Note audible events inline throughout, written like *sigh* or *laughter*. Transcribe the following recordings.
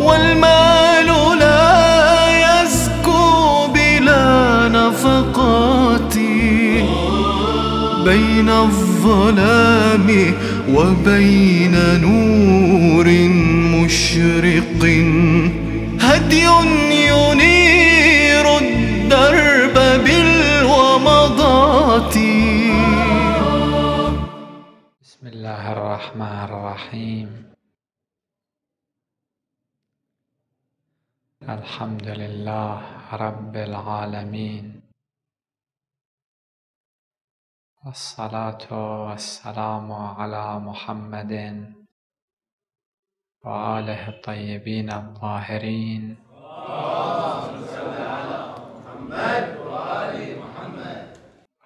والمال لا يزكو بلا نفقات بين الظلام وبين نور مشرق هدي ينير الدرب بالومضات بسم الله الرحمن الرحيم الحمد لله رب العالمين الصلاة والسلام على محمد وآله الطيبين الطاهرين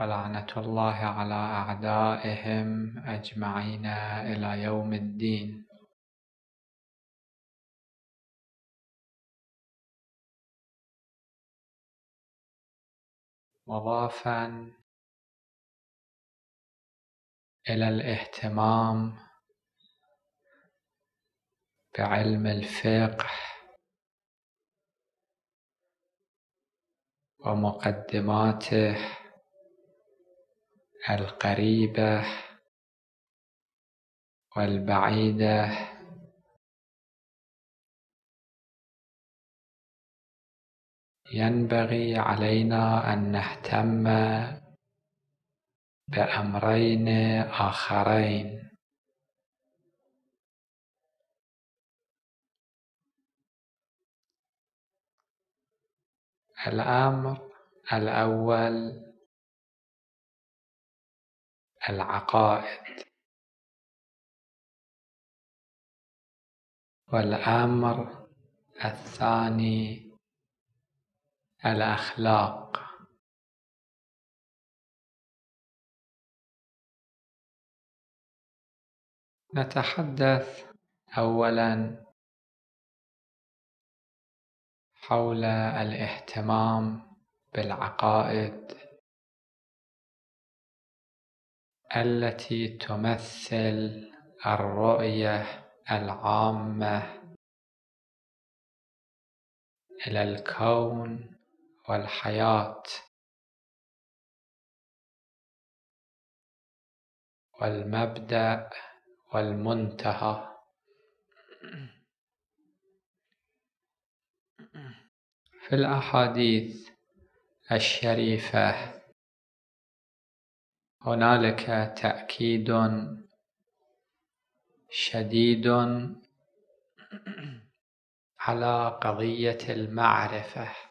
ولعنة الله على أعدائهم أجمعين إلى يوم الدين مضافا الى الاهتمام بعلم الفقه ومقدماته القريبه والبعيده ينبغي علينا أن نهتم بأمرين آخرين الأمر الأول العقائد والأمر الثاني الأخلاق نتحدث أولا حول الاهتمام بالعقائد التي تمثل الرؤية العامة إلى الكون والحياة والمبدأ والمنتهى في الأحاديث الشريفة هنالك تأكيد شديد على قضية المعرفة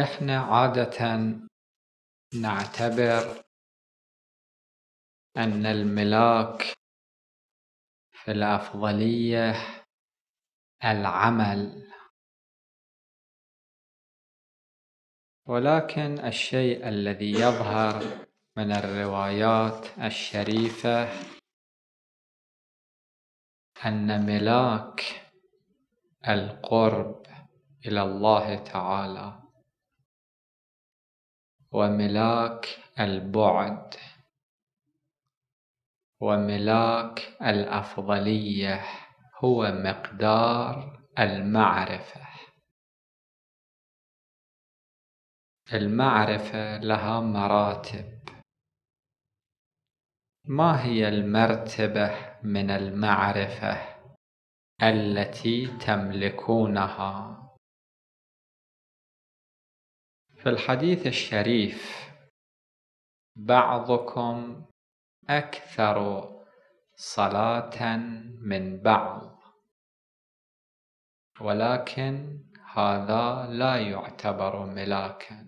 إحنا عادة نعتبر أن الملاك في الأفضلية العمل ولكن الشيء الذي يظهر من الروايات الشريفة أن ملاك القرب إلى الله تعالى وملاك البعد وملاك الأفضلية هو مقدار المعرفة المعرفة لها مراتب ما هي المرتبة من المعرفة التي تملكونها؟ في الحديث الشريف بعضكم أكثر صلاة من بعض ولكن هذا لا يعتبر ملاكا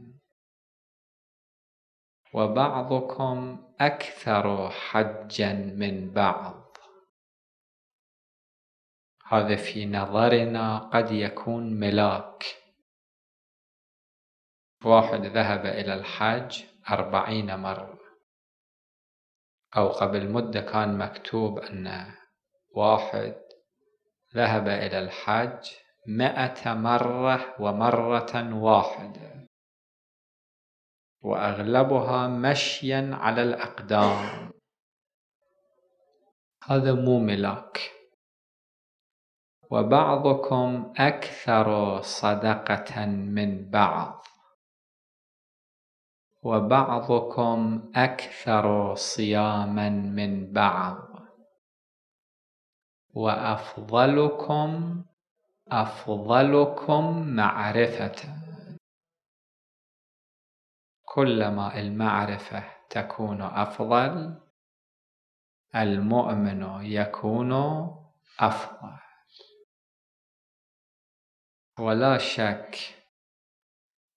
وبعضكم أكثر حجا من بعض هذا في نظرنا قد يكون ملاك واحد ذهب إلى الحج أربعين مرة أو قبل مدة كان مكتوب أن واحد ذهب إلى الحج مئة مرة ومرة واحدة وأغلبها مشيا على الأقدام هذا مو ملاك وبعضكم أكثر صدقة من بعض وبعضكم أكثر صياما من بعض وأفضلكم أفضلكم معرفة كلما المعرفة تكون أفضل المؤمن يكون أفضل ولا شك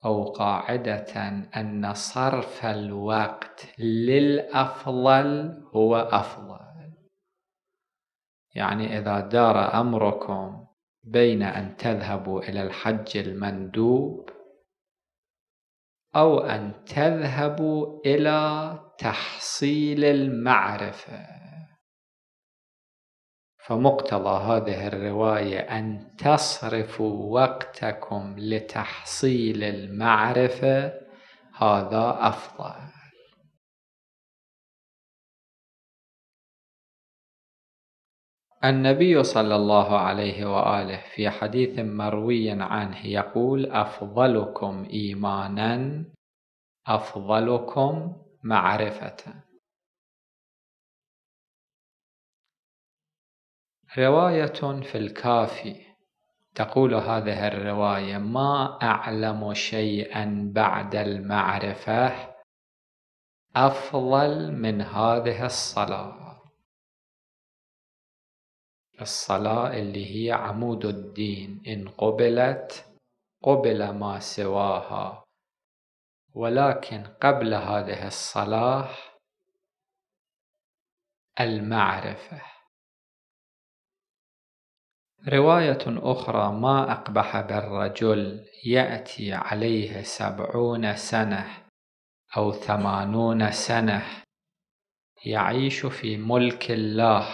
أو قاعدة أن صرف الوقت للأفضل هو أفضل يعني إذا دار أمركم بين أن تذهبوا إلى الحج المندوب أو أن تذهبوا إلى تحصيل المعرفة فمقتضى هذه الرواية أن تصرفوا وقتكم لتحصيل المعرفة هذا أفضل النبي صلى الله عليه وآله في حديث مروي عنه يقول أفضلكم إيمانا أفضلكم معرفة رواية في الكافي تقول هذه الرواية ما أعلم شيئا بعد المعرفة أفضل من هذه الصلاة الصلاة اللي هي عمود الدين إن قبلت قبل ما سواها ولكن قبل هذه الصلاة المعرفه رواية أخرى ما أقبح بالرجل يأتي عليه سبعون سنة أو ثمانون سنة يعيش في ملك الله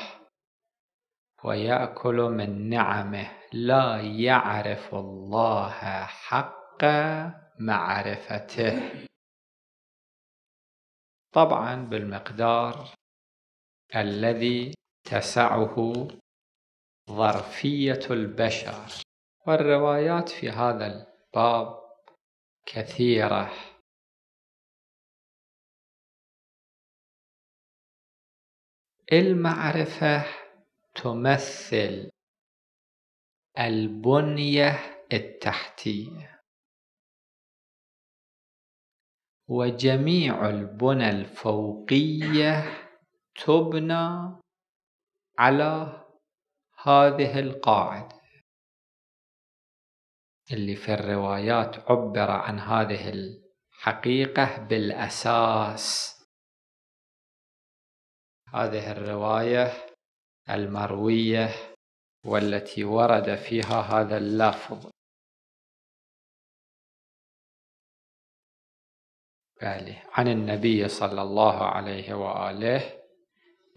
ويأكل من نعمه لا يعرف الله حق معرفته طبعا بالمقدار الذي تسعه ظرفية البشر والروايات في هذا الباب كثيرة المعرفة تمثل البنية التحتية وجميع البنى الفوقية تبنى على هذه القاعدة اللي في الروايات عبر عن هذه الحقيقة بالأساس هذه الرواية المروية والتي ورد فيها هذا اللفظ عن النبي صلى الله عليه وآله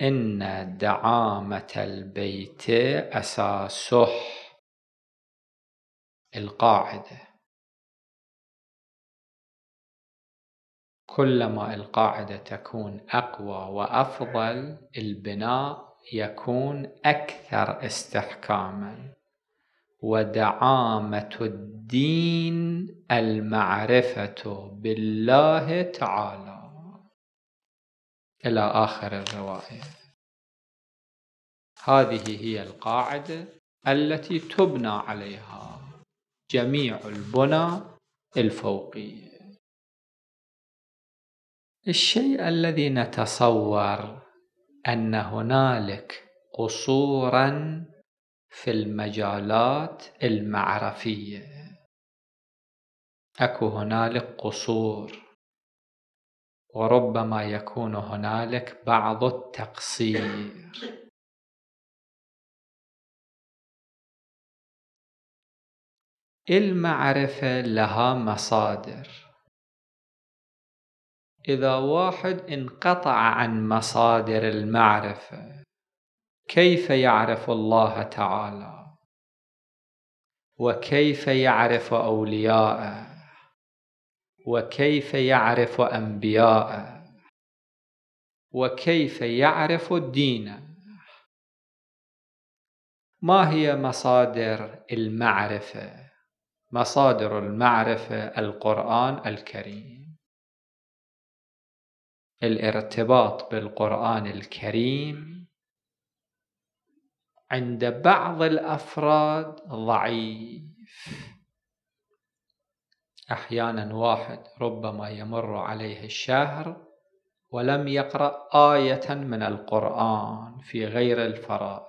إن دعامة البيت أساسه القاعدة كلما القاعدة تكون أقوى وأفضل البناء يكون أكثر استحكاما ودعامة الدين المعرفة بالله تعالى إلى آخر الرواية هذه هي القاعدة التي تبنى عليها جميع البنى الفوقية الشيء الذي نتصور أن هنالك قصورا في المجالات المعرفية أكو هنالك قصور وربما يكون هنالك بعض التقصير المعرفة لها مصادر إذا واحد انقطع عن مصادر المعرفة كيف يعرف الله تعالى وكيف يعرف أولياءه وكيف يعرف أنبياءه وكيف يعرف الدين ما هي مصادر المعرفة مصادر المعرفة القرآن الكريم الارتباط بالقرآن الكريم عند بعض الأفراد ضعيف أحيانا واحد ربما يمر عليه الشهر ولم يقرأ آية من القرآن في غير الفرائض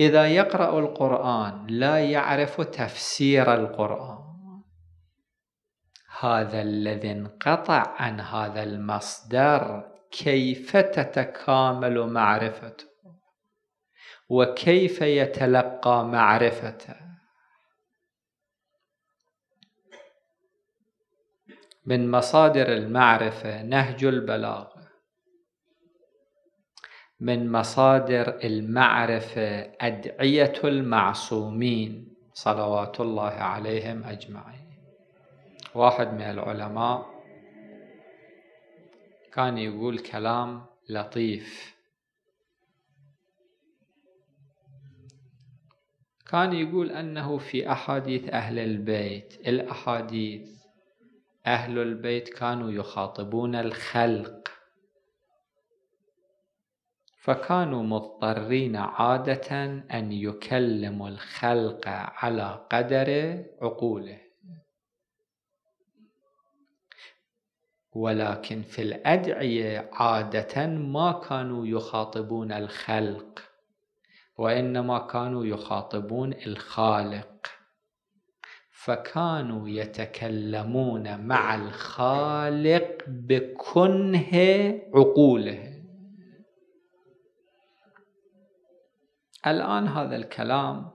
إذا يقرأ القرآن لا يعرف تفسير القرآن هذا الذي انقطع عن هذا المصدر كيف تتكامل معرفته وكيف يتلقى معرفته من مصادر المعرفة نهج البلاغة من مصادر المعرفة أدعية المعصومين صلوات الله عليهم أجمعين واحد من العلماء كان يقول كلام لطيف كان يقول أنه في أحاديث أهل البيت الأحاديث أهل البيت كانوا يخاطبون الخلق فكانوا مضطرين عادة أن يكلموا الخلق على قدر عقوله ولكن في الأدعية عادة ما كانوا يخاطبون الخلق وإنما كانوا يخاطبون الخالق فكانوا يتكلمون مع الخالق بكنه عقوله الان هذا الكلام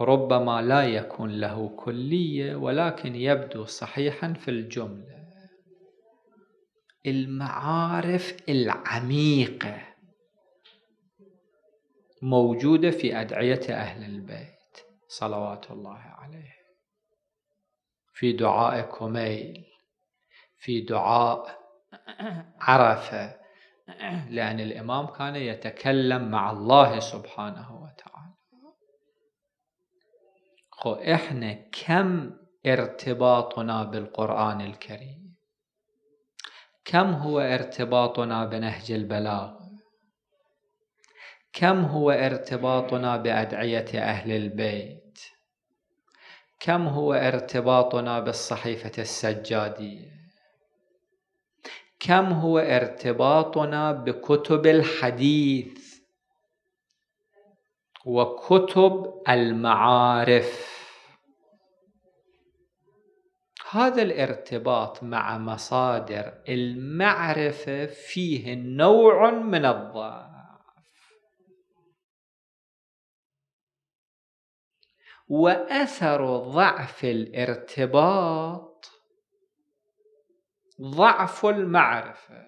ربما لا يكون له كليه ولكن يبدو صحيحا في الجمله المعارف العميقه موجوده في ادعيه اهل البيت صلوات الله عليه في دعاء كميل في دعاء عرفه لان الامام كان يتكلم مع الله سبحانه وتعالى خو احنا كم ارتباطنا بالقران الكريم كم هو ارتباطنا بنهج البلاغه كم هو ارتباطنا بادعيه اهل البيت كم هو ارتباطنا بالصحيفه السجاديه كم هو ارتباطنا بكتب الحديث وكتب المعارف هذا الارتباط مع مصادر المعرفه فيه نوع من الضعف واثر ضعف الارتباط ضعف المعرفه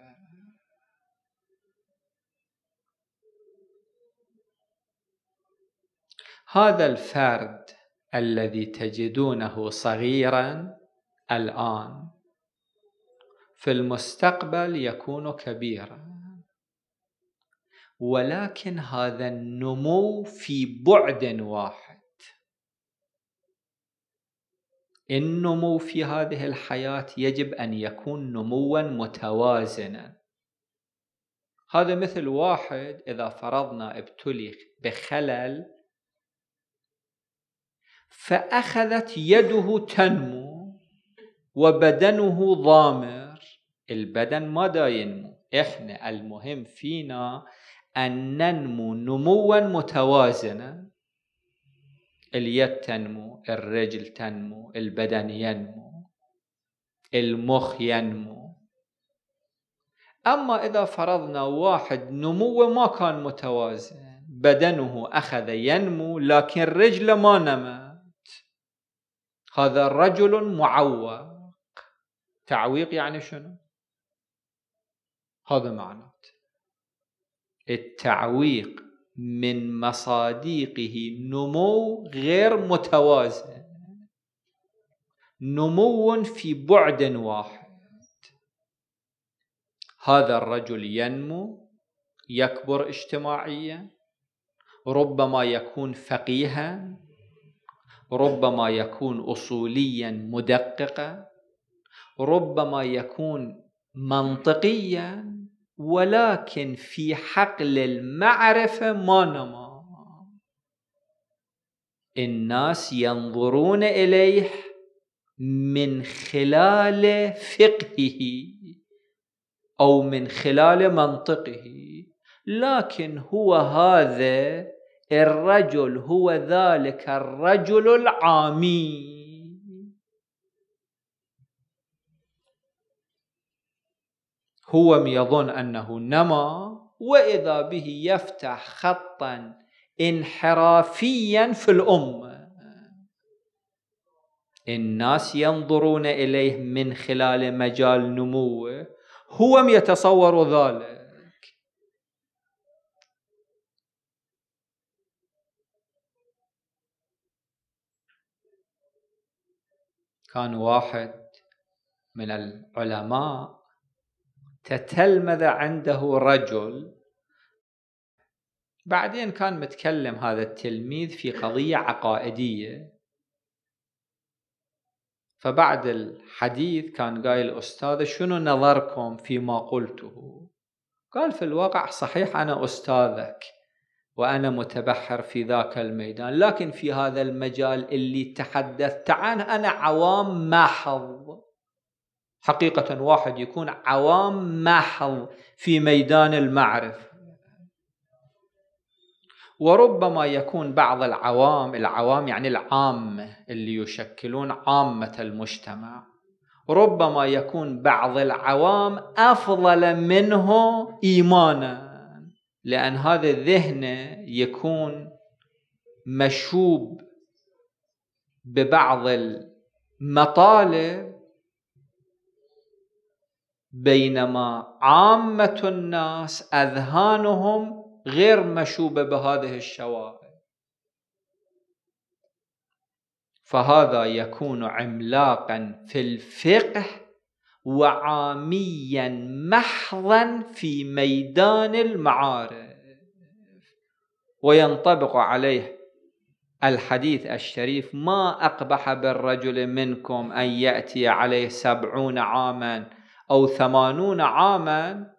هذا الفرد الذي تجدونه صغيرا الان في المستقبل يكون كبيرا ولكن هذا النمو في بعد واحد النمو في هذه الحياة يجب أن يكون نموا متوازنا هذا مثل واحد إذا فرضنا ابتلي بخلل فأخذت يده تنمو وبدنه ضامر البدن ماذا ينمو إحنا المهم فينا أن ننمو نموا متوازنا اليد تنمو الرجل تنمو البدن ينمو المخ ينمو أما إذا فرضنا واحد نموه ما كان متوازن بدنه أخذ ينمو لكن رجله ما نمت هذا رجل معوق تعويق يعني شنو هذا معناته التعويق من مصاديقه نمو غير متوازن نمو في بعد واحد هذا الرجل ينمو يكبر اجتماعيا ربما يكون فقيها ربما يكون اصوليا مدققا ربما يكون منطقيا ولكن في حقل المعرفة ما نما الناس ينظرون إليه من خلال فقهه أو من خلال منطقه لكن هو هذا الرجل هو ذلك الرجل العامي هو يظن أنه نما وإذا به يفتح خطا انحرافيا في الأمة الناس ينظرون إليه من خلال مجال نموه هو يتصور ذلك كان واحد من العلماء تتلمذ عنده رجل بعدين كان متكلم هذا التلميذ في قضية عقائدية فبعد الحديث كان قايل أستاذ شنو نظركم فيما قلته قال في الواقع صحيح أنا أستاذك وأنا متبحر في ذاك الميدان لكن في هذا المجال اللي تحدثت عنه أنا عوام محض حقيقة واحد يكون عوام محض في ميدان المعرفة وربما يكون بعض العوام العوام يعني العامة اللي يشكلون عامة المجتمع ربما يكون بعض العوام أفضل منه إيمانا لأن هذا الذهن يكون مشوب ببعض المطالب بينما عامة الناس أذهانهم غير مشوبة بهذه الشواغل فهذا يكون عملاقا في الفقه وعاميا محضا في ميدان المعارف وينطبق عليه الحديث الشريف ما أقبح بالرجل منكم أن يأتي عليه سبعون عاما أو ثمانون عاما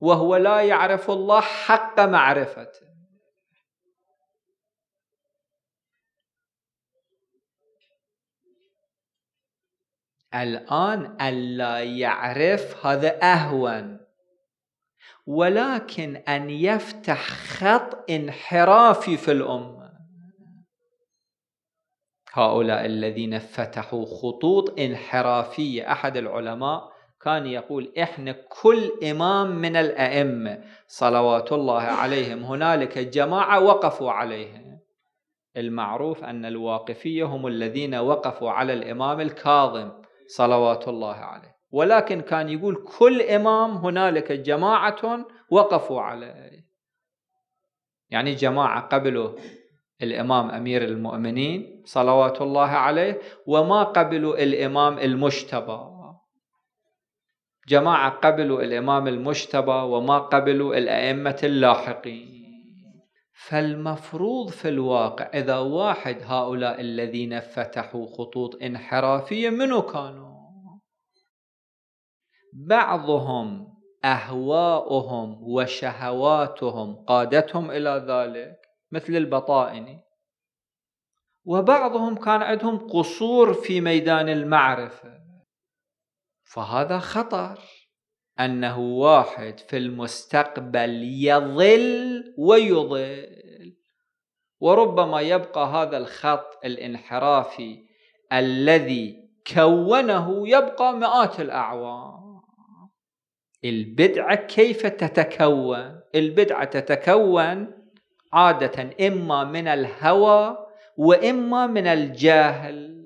وهو لا يعرف الله حق معرفته الآن ألا يعرف هذا أهون ولكن أن يفتح خط انحرافي في الأمة هؤلاء الذين فتحوا خطوط انحرافية أحد العلماء كان يقول احنا كل امام من الائمه صلوات الله عليهم هنالك جماعه وقفوا عليه المعروف ان الواقفيه هم الذين وقفوا على الامام الكاظم صلوات الله عليه ولكن كان يقول كل امام هنالك جماعه وقفوا عليه يعني جماعه قبلوا الامام امير المؤمنين صلوات الله عليه وما قبلوا الامام المجتبى جماعة قبلوا الإمام المجتبى وما قبلوا الأئمة اللاحقين فالمفروض في الواقع إذا واحد هؤلاء الذين فتحوا خطوط انحرافية منو كانوا بعضهم أهواؤهم وشهواتهم قادتهم إلى ذلك مثل البطائني وبعضهم كان عندهم قصور في ميدان المعرفه فهذا خطر أنه واحد في المستقبل يظل ويضل وربما يبقى هذا الخط الانحرافي الذي كونه يبقى مئات الأعوام البدعة كيف تتكون؟ البدعة تتكون عادة إما من الهوى وإما من الجهل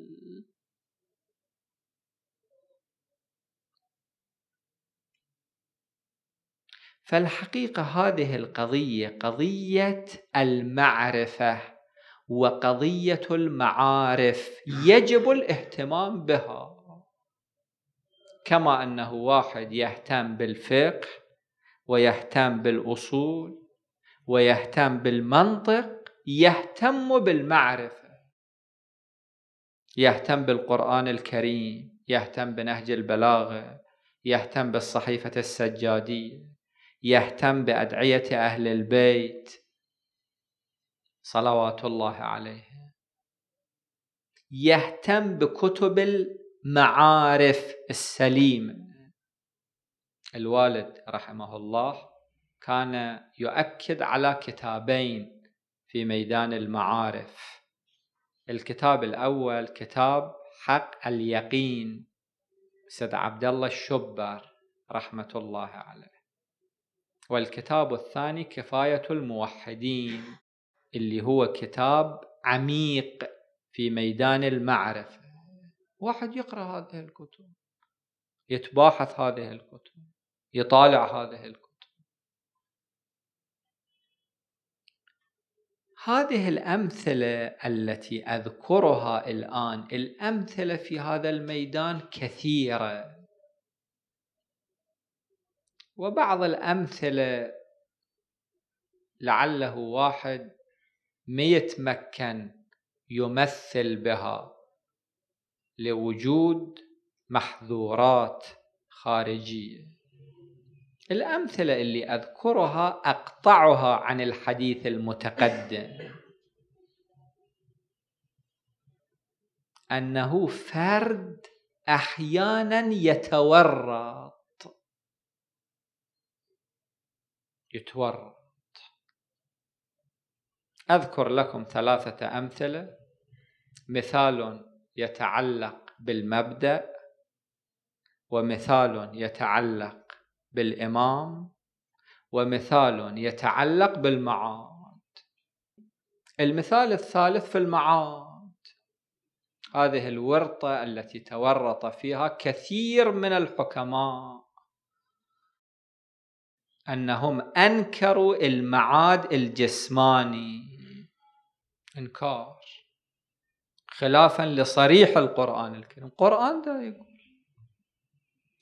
فالحقيقة هذه القضية قضية المعرفة وقضية المعارف يجب الاهتمام بها كما أنه واحد يهتم بالفقه ويهتم بالأصول ويهتم بالمنطق يهتم بالمعرفة يهتم بالقرآن الكريم يهتم بنهج البلاغة يهتم بالصحيفة السجادية يهتم بأدعية أهل البيت صلوات الله عليه يهتم بكتب المعارف السليمة الوالد رحمه الله كان يؤكد على كتابين في ميدان المعارف الكتاب الأول كتاب حق اليقين سيد عبد الله الشبر رحمة الله عليه والكتاب الثاني كفاية الموحدين اللي هو كتاب عميق في ميدان المعرفة واحد يقرأ هذه الكتب يتباحث هذه الكتب يطالع هذه الكتب هذه الأمثلة التي أذكرها الآن الأمثلة في هذا الميدان كثيرة وبعض الأمثلة لعله واحد ما يتمكن يمثل بها لوجود محظورات خارجية الأمثلة اللي أذكرها أقطعها عن الحديث المتقدم أنه فرد أحيانا يتورط يتورط أذكر لكم ثلاثة أمثلة مثال يتعلق بالمبدأ ومثال يتعلق بالإمام ومثال يتعلق بالمعاد المثال الثالث في المعاد هذه الورطة التي تورط فيها كثير من الحكماء انهم انكروا المعاد الجسماني انكار خلافا لصريح القران الكريم القران ده يقول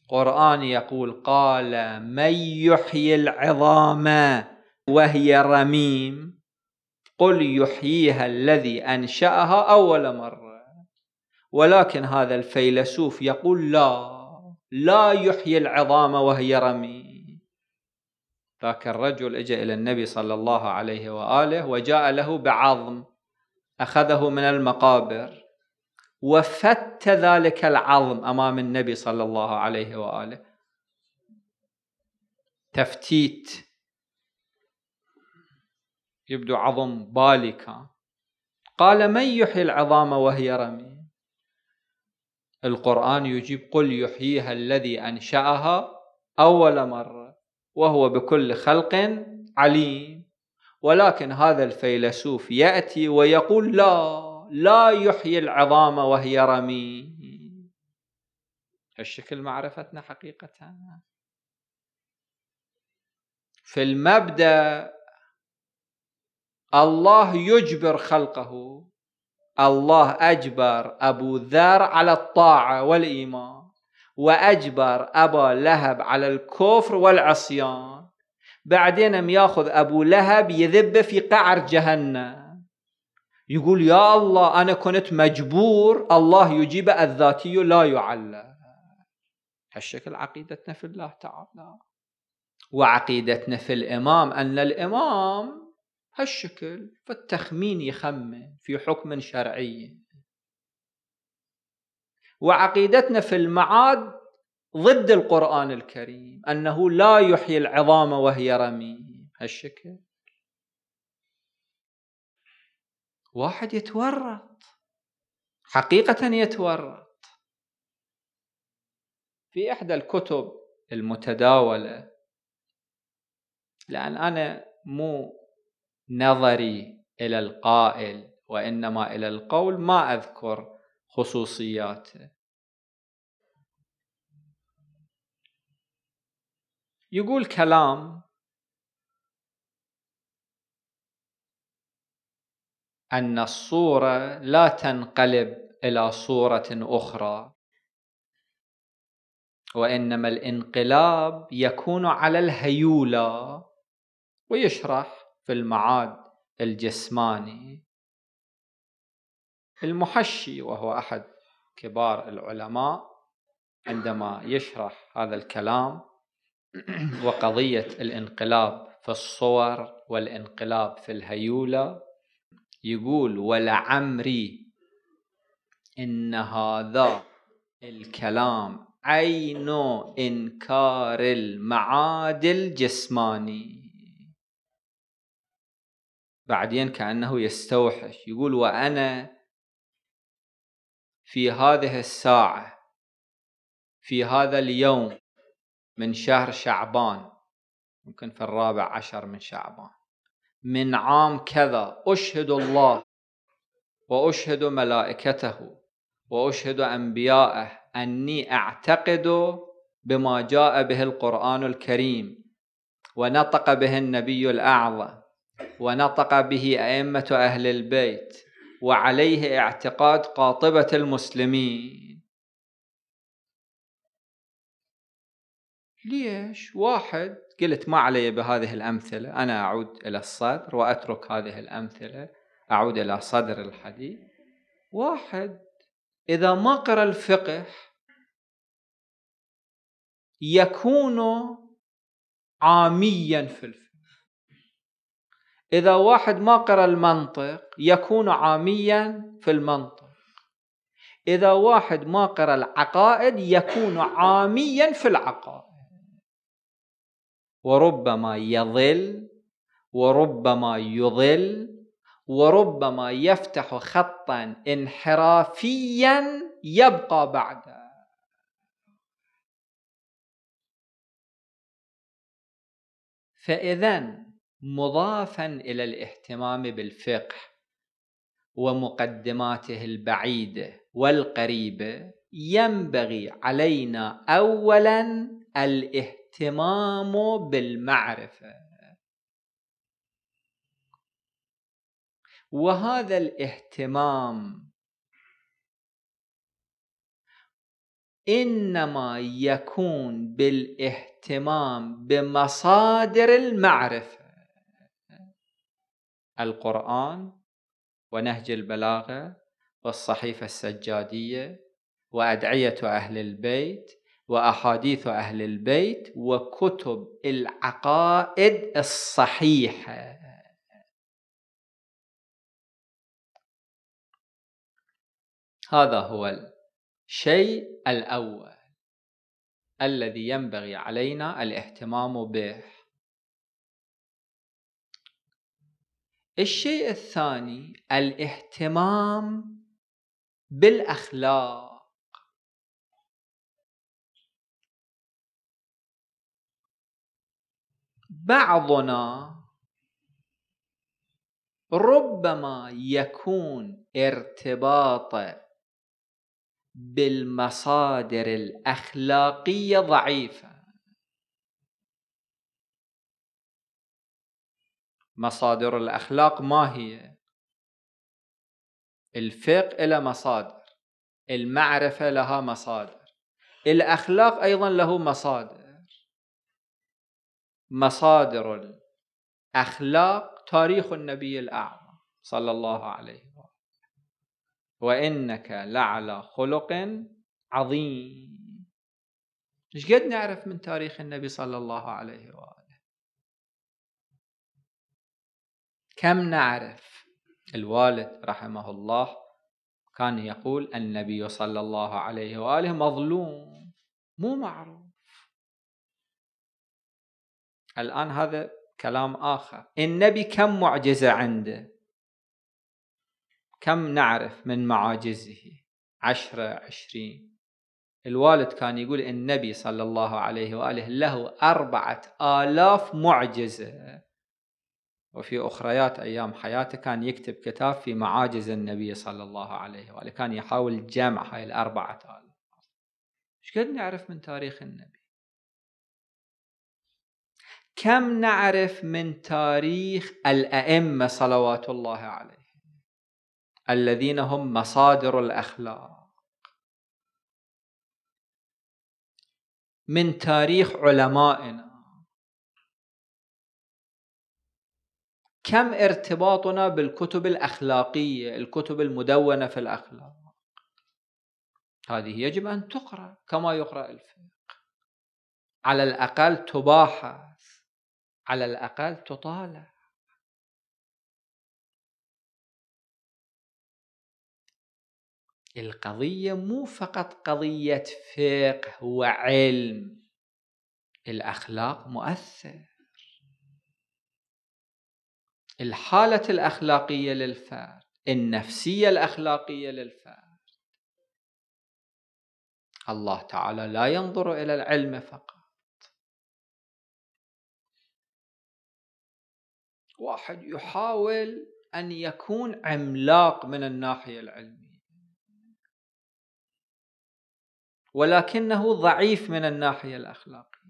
القران يقول قال من يحيي العظام وهي رميم قل يحييها الذي انشاها اول مره ولكن هذا الفيلسوف يقول لا لا يحيي العظام وهي رميم ذاك الرجل اجى الى النبي صلى الله عليه واله وجاء له بعظم اخذه من المقابر وفت ذلك العظم امام النبي صلى الله عليه واله تفتيت يبدو عظم بالي كان قال من يحيي العظام وهي رمي القرآن يجيب قل يحييها الذي أنشأها أول مرة وهو بكل خلق عليم ولكن هذا الفيلسوف ياتي ويقول لا لا يحيي العظام وهي رميم الشكل معرفتنا حقيقه في المبدا الله يجبر خلقه الله اجبر ابو ذر على الطاعه والايمان واجبر ابا لهب على الكفر والعصيان بعدين ياخذ ابو لهب يذبه في قعر جهنم يقول يا الله انا كنت مجبور الله يجيب الذاتي لا يعلم هالشكل عقيدتنا في الله تعالى وعقيدتنا في الامام ان الامام هالشكل فالتخمين يخمن في حكم شرعي وعقيدتنا في المعاد ضد القرآن الكريم أنه لا يحيي العظام وهي رميم هالشكل واحد يتورط حقيقة يتورط في إحدى الكتب المتداولة لأن أنا مو نظري إلى القائل وإنما إلى القول ما أذكر خصوصياته يقول كلام أن الصورة لا تنقلب إلى صورة أخرى وإنما الانقلاب يكون على الهيولى ويشرح في المعاد الجسماني المحشي وهو أحد كبار العلماء عندما يشرح هذا الكلام *clears throat* وقضية الانقلاب في الصور والانقلاب في الهيولة يقول ولعمري إن هذا الكلام عين إنكار المعاد الجسماني بعدين كأنه يستوحش يقول وأنا في هذه الساعة في هذا اليوم من شهر شعبان ممكن في الرابع عشر من شعبان من عام كذا أشهد الله وأشهد ملائكته وأشهد أنبياءه أني أعتقد بما جاء به القرآن الكريم ونطق به النبي الأعلى ونطق به أئمة أهل البيت وعليه اعتقاد قاطبة المسلمين ليش واحد قلت ما علي بهذه الأمثلة أنا أعود إلى الصدر وأترك هذه الأمثلة أعود إلى صدر الحديث واحد إذا ما قرأ الفقه يكون عاميا في الفقه إذا واحد ما قرأ المنطق يكون عاميا في المنطق إذا واحد ما قرأ العقائد يكون عاميا في العقائد وربما يظل وربما يضل وربما يفتح خطا انحرافيا يبقى بعده فاذا مضافا الى الاهتمام بالفقه ومقدماته البعيده والقريبه ينبغي علينا اولا الاهتمام اهتمامه بالمعرفه وهذا الاهتمام انما يكون بالاهتمام بمصادر المعرفه القران ونهج البلاغه والصحيفه السجاديه وادعيه اهل البيت واحاديث اهل البيت وكتب العقائد الصحيحه هذا هو الشيء الاول الذي ينبغي علينا الاهتمام به الشيء الثاني الاهتمام بالاخلاق بعضنا ربما يكون ارتباطه بالمصادر الاخلاقيه ضعيفه مصادر الاخلاق ما هي الفقه له مصادر المعرفه لها مصادر الاخلاق ايضا له مصادر مصادر الأخلاق تاريخ النبي الأعظم صلى الله عليه وسلم وإنك لعلى خلق عظيم ايش قد نعرف من تاريخ النبي صلى الله عليه وآله كم نعرف الوالد رحمه الله كان يقول النبي صلى الله عليه وآله مظلوم مو معروف الآن هذا كلام آخر النبي كم معجزة عنده كم نعرف من معاجزه عشرة عشرين الوالد كان يقول النبي صلى الله عليه وآله له أربعة آلاف معجزة وفي أخريات أيام حياته كان يكتب كتاب في معاجز النبي صلى الله عليه وآله كان يحاول جمع هاي الأربعة آلاف ايش قد نعرف من تاريخ النبي كم نعرف من تاريخ الأئمة صلوات الله عليهم الذين هم مصادر الأخلاق من تاريخ علمائنا كم ارتباطنا بالكتب الأخلاقية الكتب المدونة في الأخلاق هذه يجب أن تقرأ كما يقرأ الفقه على الأقل تباحث على الأقل تطالع القضية مو فقط قضية فقه وعلم الأخلاق مؤثر الحالة الأخلاقية للفرد النفسية الأخلاقية للفرد الله تعالى لا ينظر إلى العلم فقط واحد يحاول أن يكون عملاق من الناحية العلمية ولكنه ضعيف من الناحية الأخلاقية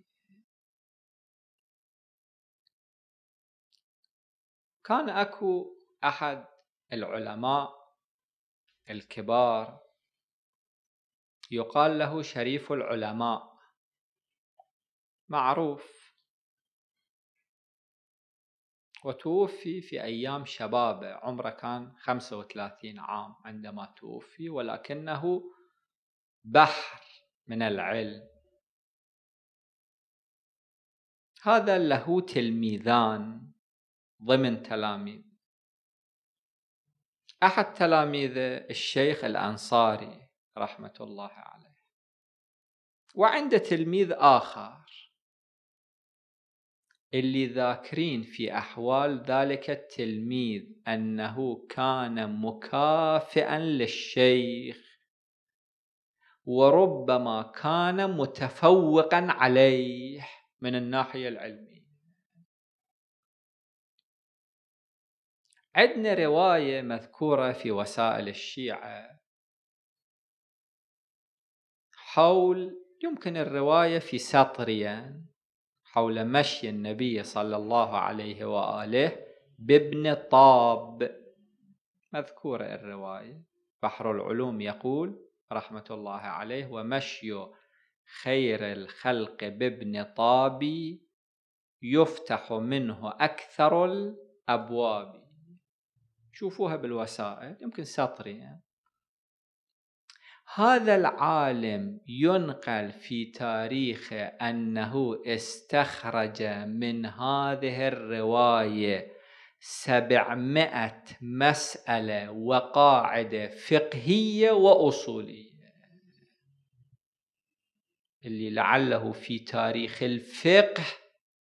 كان أكو أحد العلماء الكبار يقال له شريف العلماء معروف وتوفي في أيام شبابه عمره كان 35 عام عندما توفي ولكنه بحر من العلم هذا له تلميذان ضمن تلاميذ أحد تلاميذه الشيخ الأنصاري رحمة الله عليه وعنده تلميذ آخر اللي ذاكرين في أحوال ذلك التلميذ أنه كان مكافئا للشيخ وربما كان متفوقا عليه من الناحية العلمية عندنا رواية مذكورة في وسائل الشيعة حول يمكن الرواية في سطرين حول مشي النبي صلى الله عليه وآله بابن طاب مذكورة الرواية بحر العلوم يقول رحمة الله عليه ومشي خير الخلق بابن طاب يفتح منه أكثر الأبواب شوفوها بالوسائل يمكن سطري يعني. هذا العالم ينقل في تاريخه أنه استخرج من هذه الرواية سبعمائة مسألة وقاعدة فقهية وأصولية اللي لعله في تاريخ الفقه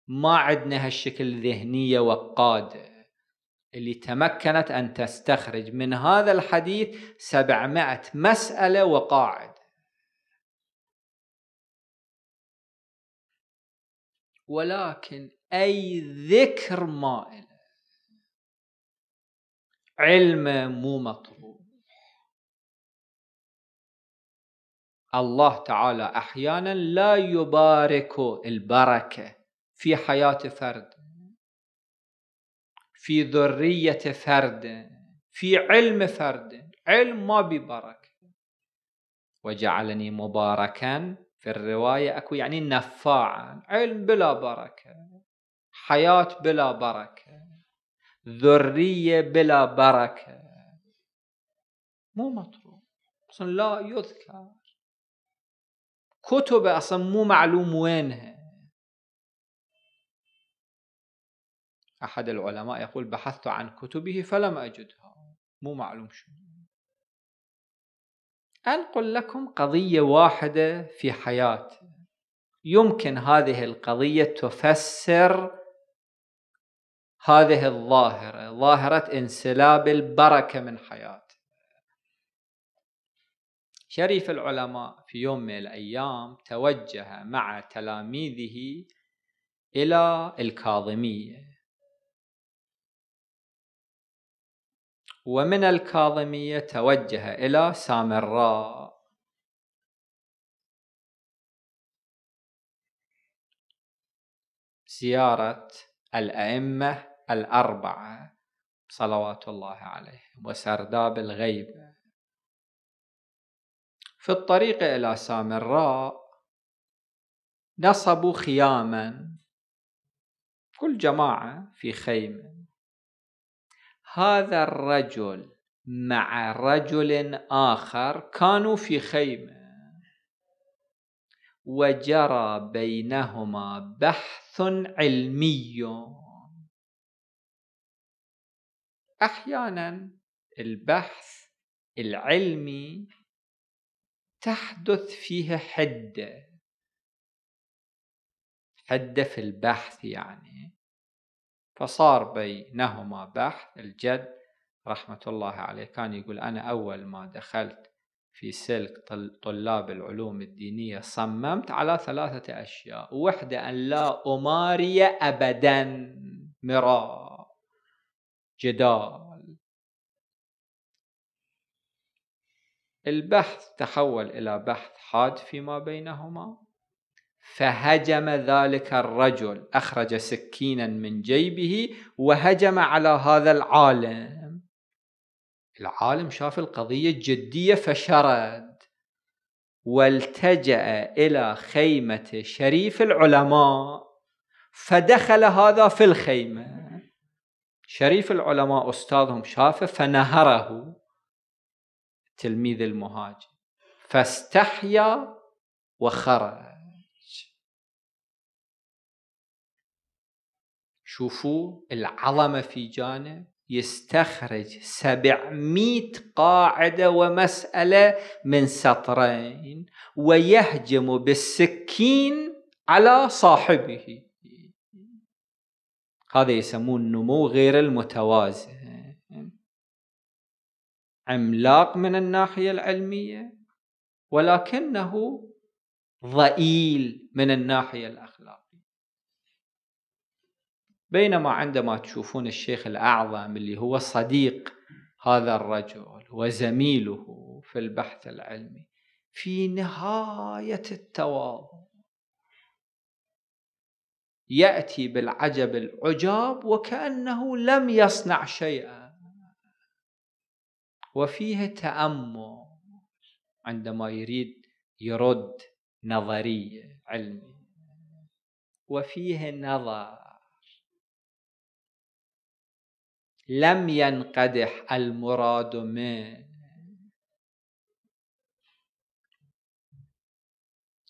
ما عندنا هالشكل ذهنية وقادة اللي تمكنت أن تستخرج من هذا الحديث 700 مسألة وقاعد ولكن أي ذكر ما علمه مو مطلوب الله تعالى أحيانا لا يبارك البركة في حياة فرد في ذرية فرد في علم فرد علم ما ببركة وجعلني مباركا في الرواية أكو يعني نفاعا علم بلا بركة حياة بلا بركة ذرية بلا بركة مو مطروح أصلا لا يذكر كتب أصلا مو معلوم وينها أحد العلماء يقول بحثت عن كتبه فلم أجدها مو معلوم شنو أنقل لكم قضية واحدة في حياته يمكن هذه القضية تفسر هذه الظاهرة ظاهرة انسلاب البركة من حياته شريف العلماء في يوم من الأيام توجه مع تلاميذه إلى الكاظمية ومن الكاظمية توجه إلى سامراء زيارة الأئمة الأربعة صلوات الله عليهم وسرداب الغيبة في الطريق إلى سامراء نصبوا خياما كل جماعة في خيمة هذا الرجل مع رجل آخر كانوا في خيمة وجرى بينهما بحث علمي أحيانا البحث العلمي تحدث فيه حدة حدة في البحث يعني فصار بينهما بحث الجد رحمة الله عليه كان يقول أنا أول ما دخلت في سلك طلاب العلوم الدينية صممت على ثلاثة أشياء وحدة أن لا أماري أبدا مراء جدال البحث تحول إلى بحث حاد فيما بينهما فهجم ذلك الرجل أخرج سكينا من جيبه وهجم على هذا العالم العالم شاف القضية الجدية فشرد والتجأ إلى خيمة شريف العلماء فدخل هذا في الخيمة شريف العلماء أستاذهم شافه فنهره تلميذ المهاجر فاستحيا وخرج شوفوا العظمة في جانب يستخرج سبعمائة قاعدة ومسألة من سطرين ويهجم بالسكين على صاحبه هذا يسموه النمو غير المتوازن عملاق من الناحية العلمية ولكنه ضئيل من الناحية الأخلاقية بينما عندما تشوفون الشيخ الأعظم اللي هو صديق هذا الرجل وزميله في البحث العلمي في نهاية التواضع يأتي بالعجب العجاب وكأنه لم يصنع شيئا وفيه تأمل عندما يريد يرد نظرية علمية وفيه نظر لم ينقدح المراد منه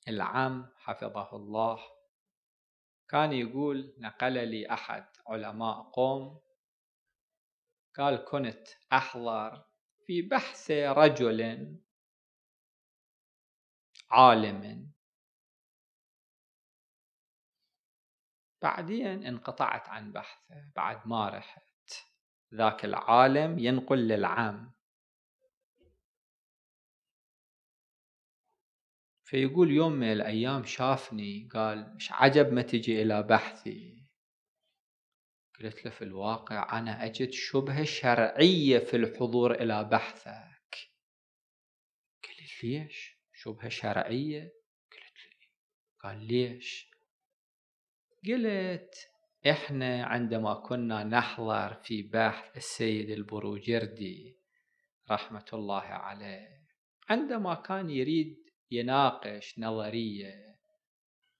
العم حفظه الله كان يقول نقل لي أحد علماء قوم قال كنت أحضر في بحث رجل عالم بعدين انقطعت عن بحثه بعد ما رحت ذاك العالم ينقل للعام فيقول يوم من الأيام شافني قال مش عجب ما تجي إلى بحثي قلت له في الواقع أنا أجد شبهة شرعية في الحضور إلى بحثك قلت ليش شبهة شرعية قلت لي إيه. قال ليش قلت إحنا عندما كنا نحضر في بحث السيد البروجردي رحمة الله عليه عندما كان يريد يناقش نظرية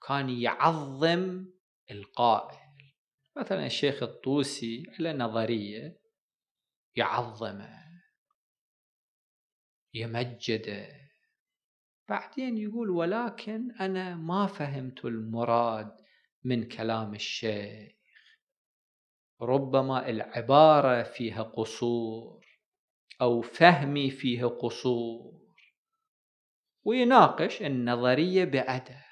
كان يعظم القائل مثلا الشيخ الطوسي على نظرية يعظمه يمجده بعدين يقول ولكن أنا ما فهمت المراد من كلام الشيخ ربما العبارة فيها قصور أو فهمي فيه قصور ويناقش النظرية بأدب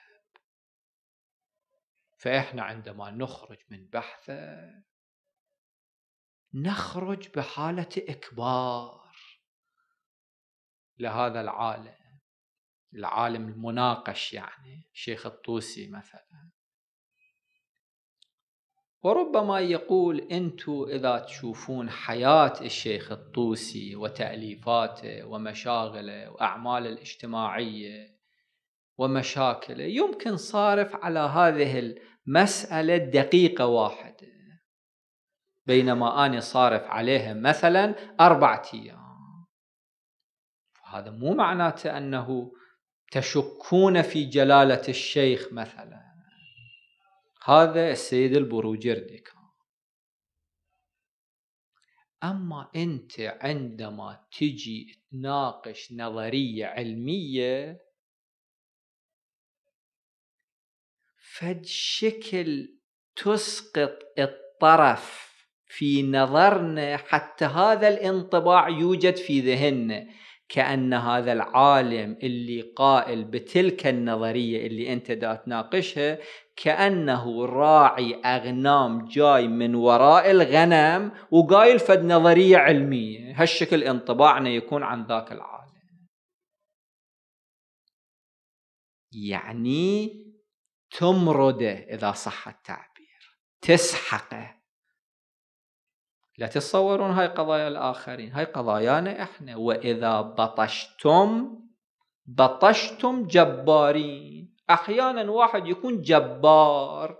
فإحنا عندما نخرج من بحثه نخرج بحالة إكبار لهذا العالم العالم المناقش يعني شيخ الطوسي مثلا وربما يقول انتم اذا تشوفون حياه الشيخ الطوسي وتاليفاته ومشاغله واعماله الاجتماعيه ومشاكله يمكن صارف على هذه المساله دقيقه واحده بينما انا صارف عليها مثلا اربعه ايام فهذا مو معناته انه تشكون في جلاله الشيخ مثلا هذا السيد البروجر كان أما أنت عندما تجي تناقش نظرية علمية فد شكل تسقط الطرف في نظرنا حتى هذا الانطباع يوجد في ذهننا كأن هذا العالم اللي قائل بتلك النظرية اللي أنت دا تناقشها كأنه راعي أغنام جاي من وراء الغنم وقايل فد نظرية علمية هالشكل انطباعنا يكون عن ذاك العالم يعني تمرده إذا صح التعبير تسحقه لا تتصورون هاي قضايا الآخرين هاي قضايانا إحنا وإذا بطشتم بطشتم جبارين احيانا واحد يكون جبار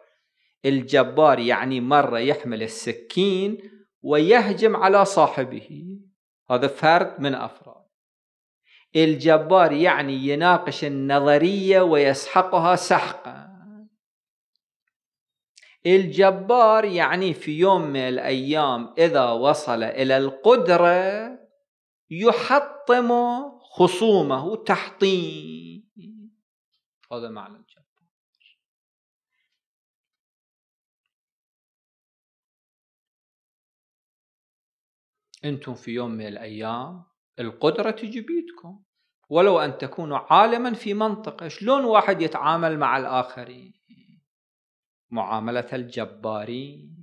الجبار يعني مره يحمل السكين ويهجم على صاحبه هذا فرد من افراد الجبار يعني يناقش النظريه ويسحقها سحقا الجبار يعني في يوم من الايام اذا وصل الى القدره يحطم خصومه تحطيم هذا معنى الجبار أنتم في يوم من الأيام القدرة تجي بيدكم ولو أن تكونوا عالما في منطقة شلون واحد يتعامل مع الآخرين معاملة الجبارين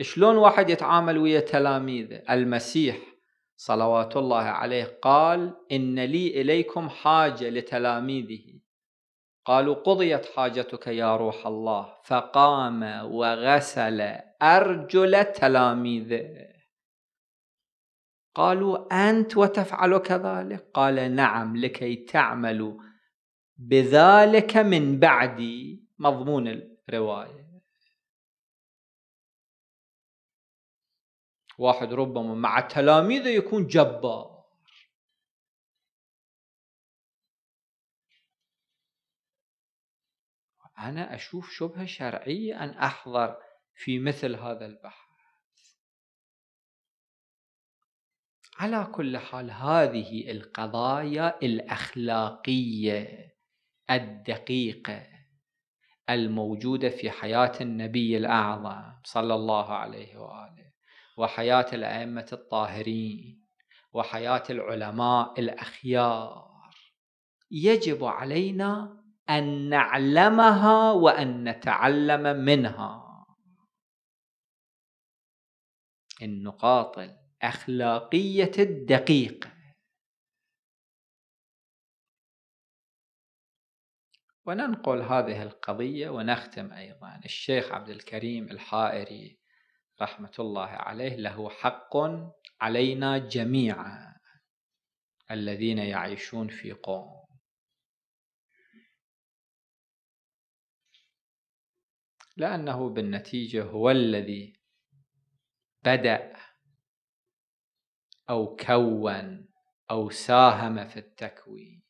شلون واحد يتعامل ويا تلاميذه المسيح صلوات الله عليه قال إن لي إليكم حاجة لتلاميذه قالوا قضيت حاجتك يا روح الله فقام وغسل أرجل تلاميذه قالوا أنت وتفعل كذلك قال نعم لكي تعملوا بذلك من بعدي مضمون الرواية واحد ربما مع تلاميذه يكون جبار أنا أشوف شبهة شرعية أن أحضر في مثل هذا البحث على كل حال هذه القضايا الأخلاقية الدقيقة الموجودة في حياة النبي الأعظم صلى الله عليه وآله وحياة الأئمة الطاهرين وحياة العلماء الأخيار يجب علينا أن نعلمها وأن نتعلم منها النقاط الأخلاقية الدقيقة وننقل هذه القضية ونختم أيضا الشيخ عبد الكريم الحائري رحمة الله عليه له حق علينا جميعا الذين يعيشون في قوم لأنه بالنتيجة هو الذي بدأ أو كون أو ساهم في التكوين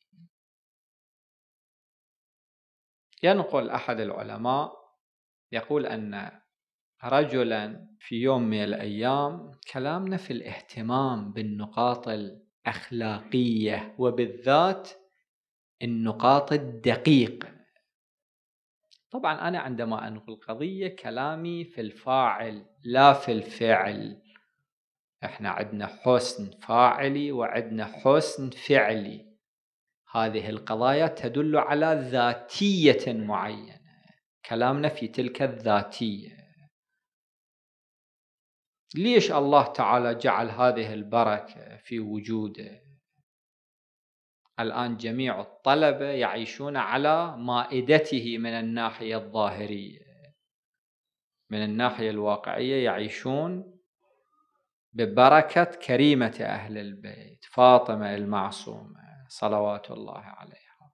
ينقل أحد العلماء يقول أن رجلا في يوم من الايام كلامنا في الاهتمام بالنقاط الاخلاقيه وبالذات النقاط الدقيقه طبعا انا عندما انقل قضيه كلامي في الفاعل لا في الفعل احنا عندنا حسن فاعلي وعندنا حسن فعلي هذه القضايا تدل على ذاتيه معينه كلامنا في تلك الذاتيه ليش الله تعالى جعل هذه البركة في وجوده الآن جميع الطلبة يعيشون على مائدته من الناحية الظاهرية من الناحية الواقعية يعيشون ببركة كريمة أهل البيت فاطمة المعصومة صلوات الله عليها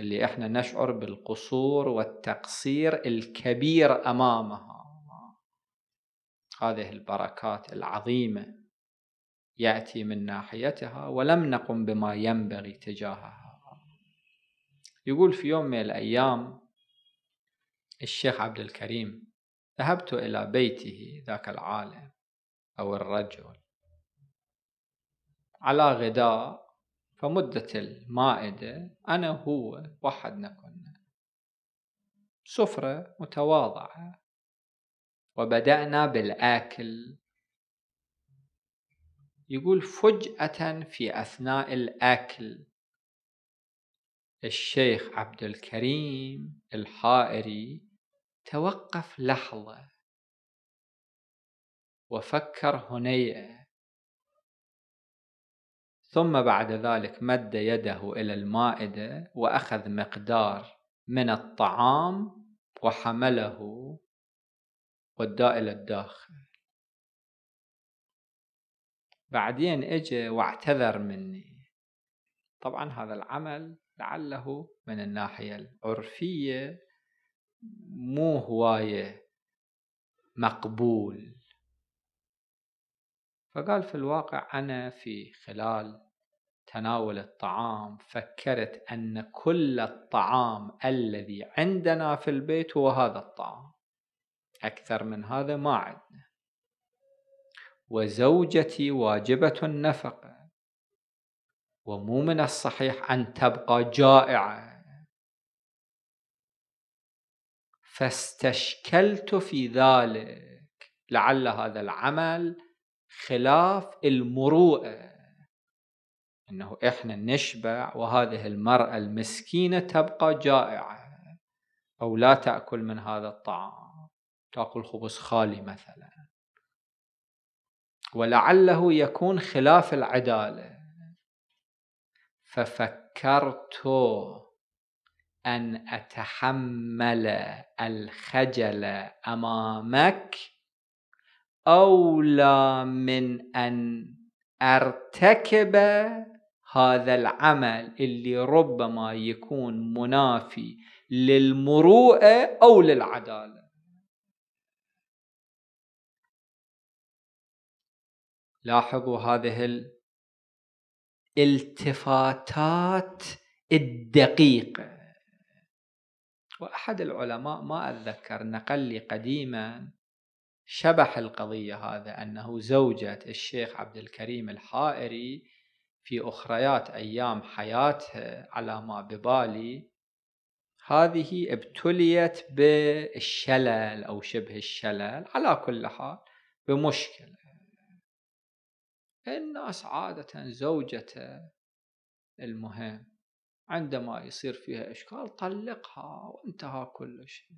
اللي احنا نشعر بالقصور والتقصير الكبير أمامها هذه البركات العظيمة يأتي من ناحيتها ولم نقم بما ينبغي تجاهها يقول في يوم من الأيام الشيخ عبد الكريم ذهبت إلى بيته ذاك العالم أو الرجل على غداء فمدة المائدة أنا هو وحدنا كنا سفرة متواضعة وبدأنا بالآكل يقول فجأة في أثناء الأكل الشيخ عبد الكريم الحائري توقف لحظة وفكر هنيئة ثم بعد ذلك مد يده إلى المائدة وأخذ مقدار من الطعام وحمله وداه إلى الداخل بعدين اجى واعتذر مني طبعا هذا العمل لعله من الناحية العرفية مو هواية مقبول فقال في الواقع أنا في خلال تناول الطعام فكرت أن كل الطعام الذي عندنا في البيت هو هذا الطعام أكثر من هذا ما عندنا وزوجتي واجبة النفقة ومو من الصحيح أن تبقى جائعة فاستشكلت في ذلك لعل هذا العمل خلاف المروءة أنه إحنا نشبع وهذه المرأة المسكينة تبقى جائعة أو لا تأكل من هذا الطعام تاكل خبز خالي مثلا ولعله يكون خلاف العداله ففكرت ان اتحمل الخجل امامك اولى من ان ارتكب هذا العمل اللي ربما يكون منافي للمروءه او للعداله لاحظوا هذه الالتفاتات الدقيقة وأحد العلماء ما أتذكر نقل لي قديما شبح القضية هذا أنه زوجة الشيخ عبد الكريم الحائري في أخريات أيام حياتها على ما ببالي هذه ابتليت بالشلل أو شبه الشلل على كل حال بمشكلة الناس عادة زوجته المهم عندما يصير فيها إشكال طلقها وانتهى كل شيء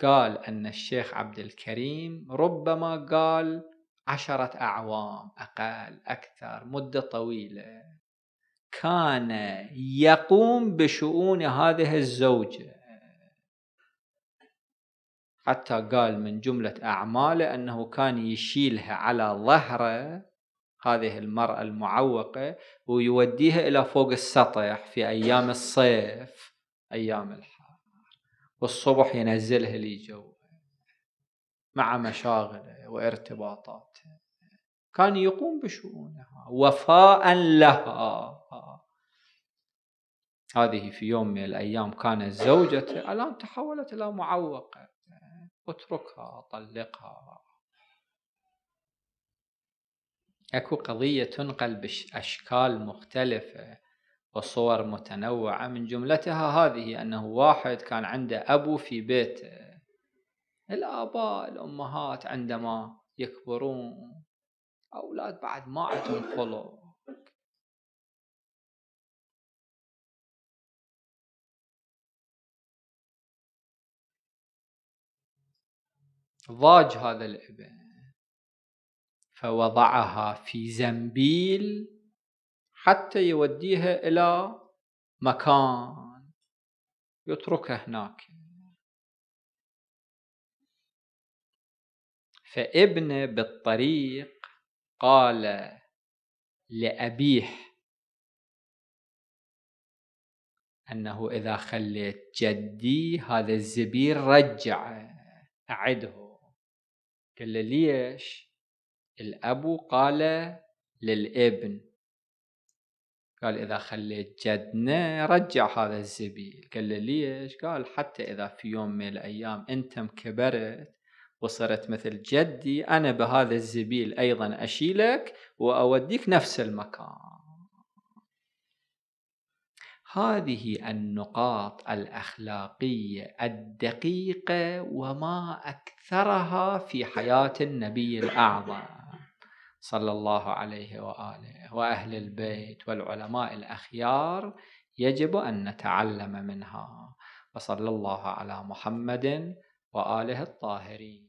قال أن الشيخ عبد الكريم ربما قال عشرة أعوام أقل أكثر مدة طويلة كان يقوم بشؤون هذه الزوجة حتى قال من جملة أعماله أنه كان يشيلها على ظهره هذه المرأة المعوقة ويوديها إلى فوق السطح في أيام الصيف أيام الحر والصبح ينزلها لي جو مع مشاغله وارتباطاته كان يقوم بشؤونها وفاء لها هذه في يوم من الأيام كانت زوجته الآن تحولت إلى معوقة اتركها طلقها اكو قضية تنقل بأشكال مختلفة وصور متنوعة من جملتها هذه أنه واحد كان عنده أبو في بيته الآباء الأمهات عندما يكبرون أولاد بعد ما عندهم خلق ضاج هذا الابن فوضعها في زنبيل حتى يوديها الى مكان يتركها هناك فابنه بالطريق قال لأبيه أنه إذا خليت جدي هذا الزبير رجعه أعده قال له ليش الأب قال للابن قال إذا خليت جدنا رجع هذا الزبيل قال له ليش قال حتى إذا في يوم من الأيام أنت مكبرت وصرت مثل جدي أنا بهذا الزبيل أيضا أشيلك وأوديك نفس المكان هذه النقاط الاخلاقيه الدقيقه وما اكثرها في حياه النبي الاعظم صلى الله عليه واله واهل البيت والعلماء الاخيار يجب ان نتعلم منها وصلى الله على محمد واله الطاهرين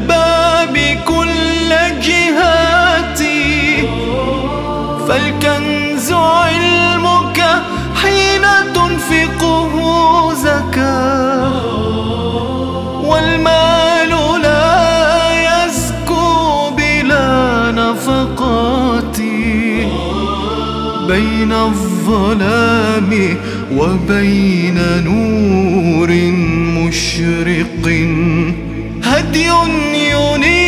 بين الظلام وبين نور مشرق هدي ينير